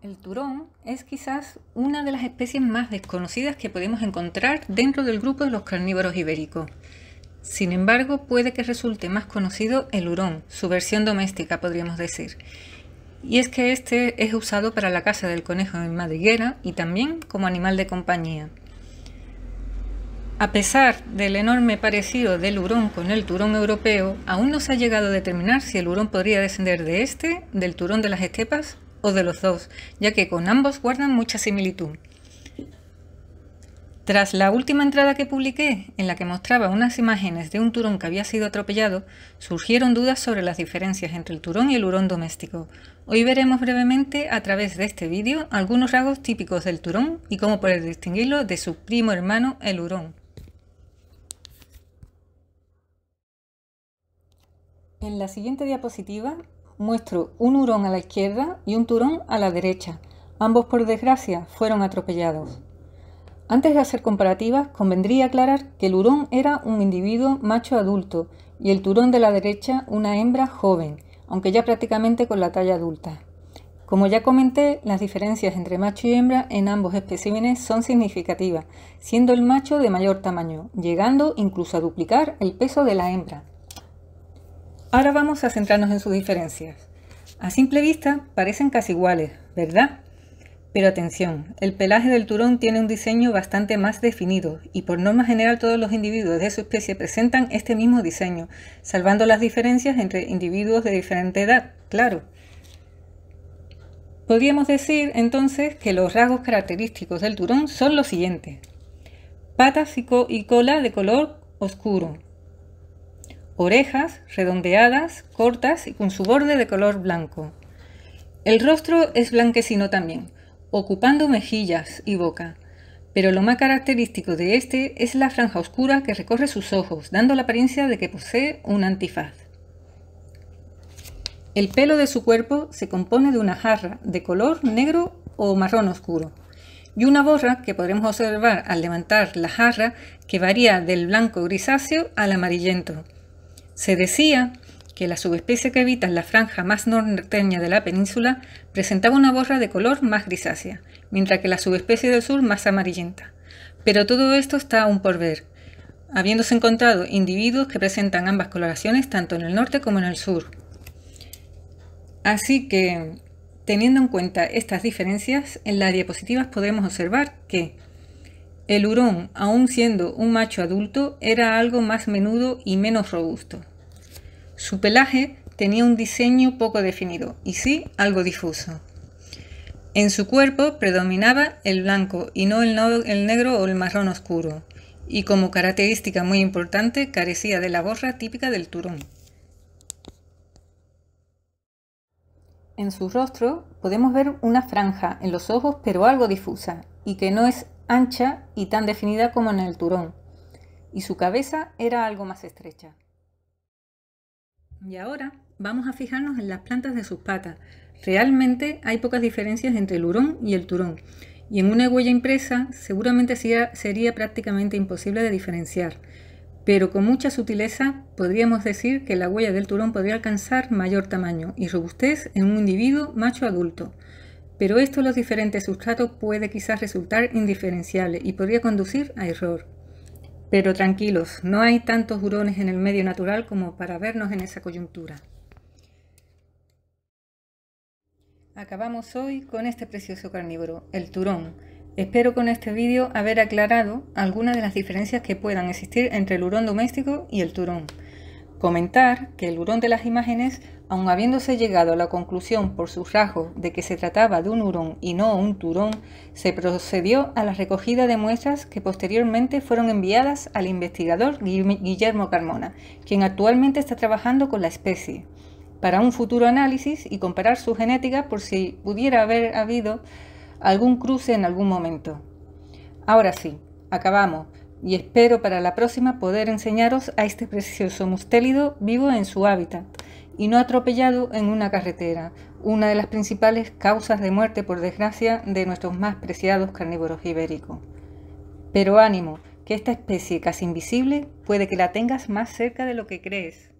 El turón es quizás una de las especies más desconocidas que podemos encontrar dentro del grupo de los carnívoros ibéricos. Sin embargo, puede que resulte más conocido el hurón, su versión doméstica, podríamos decir. Y es que este es usado para la caza del conejo en madriguera y también como animal de compañía. A pesar del enorme parecido del hurón con el turón europeo, aún no se ha llegado a determinar si el hurón podría descender de este, del turón de las estepas o de los dos, ya que con ambos guardan mucha similitud. Tras la última entrada que publiqué, en la que mostraba unas imágenes de un turón que había sido atropellado, surgieron dudas sobre las diferencias entre el turón y el hurón doméstico. Hoy veremos brevemente, a través de este vídeo, algunos rasgos típicos del turón y cómo poder distinguirlo de su primo hermano, el hurón. En la siguiente diapositiva muestro un hurón a la izquierda y un turón a la derecha. Ambos, por desgracia, fueron atropellados. Antes de hacer comparativas, convendría aclarar que el hurón era un individuo macho adulto y el turón de la derecha una hembra joven, aunque ya prácticamente con la talla adulta. Como ya comenté, las diferencias entre macho y hembra en ambos especímenes son significativas, siendo el macho de mayor tamaño, llegando incluso a duplicar el peso de la hembra. Ahora vamos a centrarnos en sus diferencias. A simple vista parecen casi iguales, ¿verdad? Pero atención, el pelaje del turón tiene un diseño bastante más definido y por norma general todos los individuos de su especie presentan este mismo diseño, salvando las diferencias entre individuos de diferente edad, claro. Podríamos decir entonces que los rasgos característicos del turón son los siguientes. Patas y, y cola de color oscuro, orejas redondeadas, cortas y con su borde de color blanco. El rostro es blanquecino también, ocupando mejillas y boca, pero lo más característico de este es la franja oscura que recorre sus ojos, dando la apariencia de que posee un antifaz. El pelo de su cuerpo se compone de una jarra de color negro o marrón oscuro y una borra que podremos observar al levantar la jarra que varía del blanco grisáceo al amarillento se decía que la subespecie que habita en la franja más norteña de la península presentaba una borra de color más grisácea, mientras que la subespecie del sur más amarillenta. Pero todo esto está aún por ver, habiéndose encontrado individuos que presentan ambas coloraciones tanto en el norte como en el sur. Así que, teniendo en cuenta estas diferencias, en las diapositivas podemos observar que el hurón, aun siendo un macho adulto, era algo más menudo y menos robusto. Su pelaje tenía un diseño poco definido y sí algo difuso. En su cuerpo predominaba el blanco y no el, negro o el marrón oscuro, y como característica muy importante carecía de la gorra típica del turón. En su rostro podemos ver una franja en los ojos pero algo difusa y que no es ancha y tan definida como en el turón, y su cabeza era algo más estrecha. Y ahora vamos a fijarnos en las plantas de sus patas. Realmente hay pocas diferencias entre el hurón y el turón, y en una huella impresa seguramente sería, sería prácticamente imposible de diferenciar, pero con mucha sutileza podríamos decir que la huella del turón podría alcanzar mayor tamaño y robustez en un individuo macho adulto pero esto los diferentes sustratos puede quizás resultar indiferenciable y podría conducir a error. Pero tranquilos, no hay tantos hurones en el medio natural como para vernos en esa coyuntura. Acabamos hoy con este precioso carnívoro, el turón. Espero con este vídeo haber aclarado algunas de las diferencias que puedan existir entre el hurón doméstico y el turón. Comentar que el hurón de las imágenes aun habiéndose llegado a la conclusión por sus rasgos de que se trataba de un hurón y no un turón, se procedió a la recogida de muestras que posteriormente fueron enviadas al investigador Guillermo Carmona, quien actualmente está trabajando con la especie, para un futuro análisis y comparar su genética por si pudiera haber habido algún cruce en algún momento. Ahora sí, acabamos y espero para la próxima poder enseñaros a este precioso mustélido vivo en su hábitat y no atropellado en una carretera, una de las principales causas de muerte, por desgracia, de nuestros más preciados carnívoros ibéricos. Pero ánimo, que esta especie casi invisible puede que la tengas más cerca de lo que crees.